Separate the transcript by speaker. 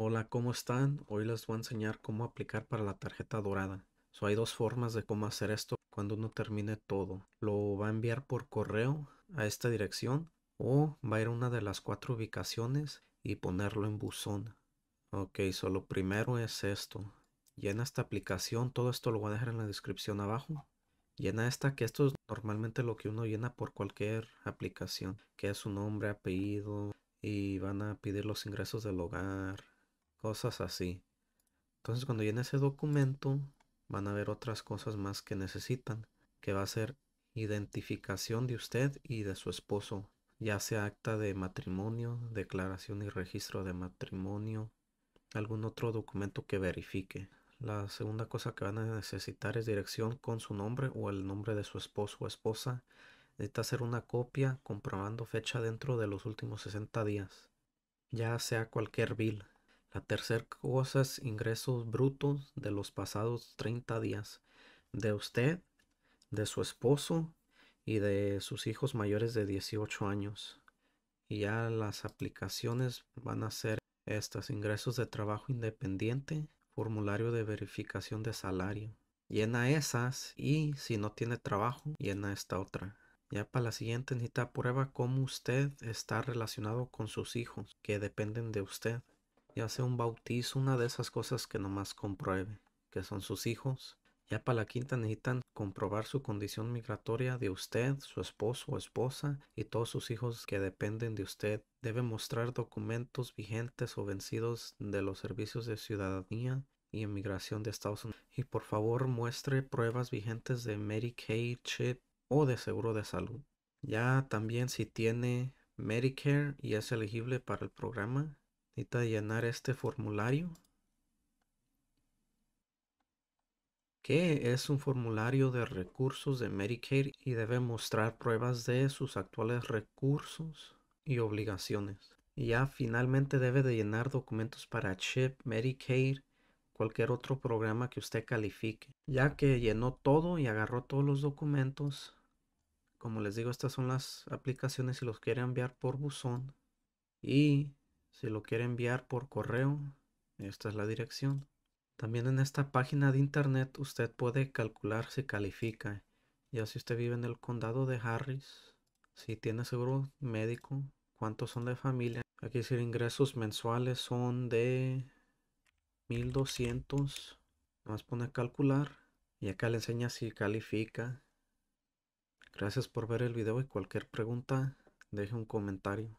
Speaker 1: Hola, ¿cómo están? Hoy les voy a enseñar cómo aplicar para la tarjeta dorada. hay dos formas de cómo hacer esto cuando uno termine todo. Lo va a enviar por correo a esta dirección o va a ir a una de las cuatro ubicaciones y ponerlo en buzón. Ok, solo primero es esto. Llena esta aplicación, todo esto lo voy a dejar en la descripción abajo. Llena esta, que esto es normalmente lo que uno llena por cualquier aplicación, que es su nombre, apellido, y van a pedir los ingresos del hogar, cosas así. Entonces cuando llene ese documento van a ver otras cosas más que necesitan, que va a ser identificación de usted y de su esposo, ya sea acta de matrimonio, declaración y registro de matrimonio, algún otro documento que verifique. La segunda cosa que van a necesitar es dirección con su nombre o el nombre de su esposo o esposa. Necesita hacer una copia comprobando fecha dentro de los últimos 60 días, ya sea cualquier bill la tercera cosa es ingresos brutos de los pasados 30 días de usted, de su esposo y de sus hijos mayores de 18 años. Y ya las aplicaciones van a ser estas, ingresos de trabajo independiente, formulario de verificación de salario. Llena esas y si no tiene trabajo, llena esta otra. Ya para la siguiente necesita prueba cómo usted está relacionado con sus hijos que dependen de usted ya sea un bautizo, una de esas cosas que nomás compruebe, que son sus hijos. Ya para la quinta necesitan comprobar su condición migratoria de usted, su esposo o esposa y todos sus hijos que dependen de usted. Debe mostrar documentos vigentes o vencidos de los servicios de ciudadanía y inmigración de Estados Unidos. Y por favor muestre pruebas vigentes de Medicaid, CHIP o de seguro de salud. Ya también si tiene Medicare y es elegible para el programa, Necesita llenar este formulario. que es un formulario de recursos de Medicare y debe mostrar pruebas de sus actuales recursos y obligaciones. Y ya finalmente debe de llenar documentos para CHIP, Medicare, cualquier otro programa que usted califique. Ya que llenó todo y agarró todos los documentos, como les digo, estas son las aplicaciones si los quiere enviar por buzón. Y si lo quiere enviar por correo, esta es la dirección. También en esta página de internet usted puede calcular si califica. Ya si usted vive en el condado de Harris, si tiene seguro médico, cuántos son de familia. Aquí si ingresos mensuales son de 1200. Más pone calcular y acá le enseña si califica. Gracias por ver el video y cualquier pregunta deje un comentario.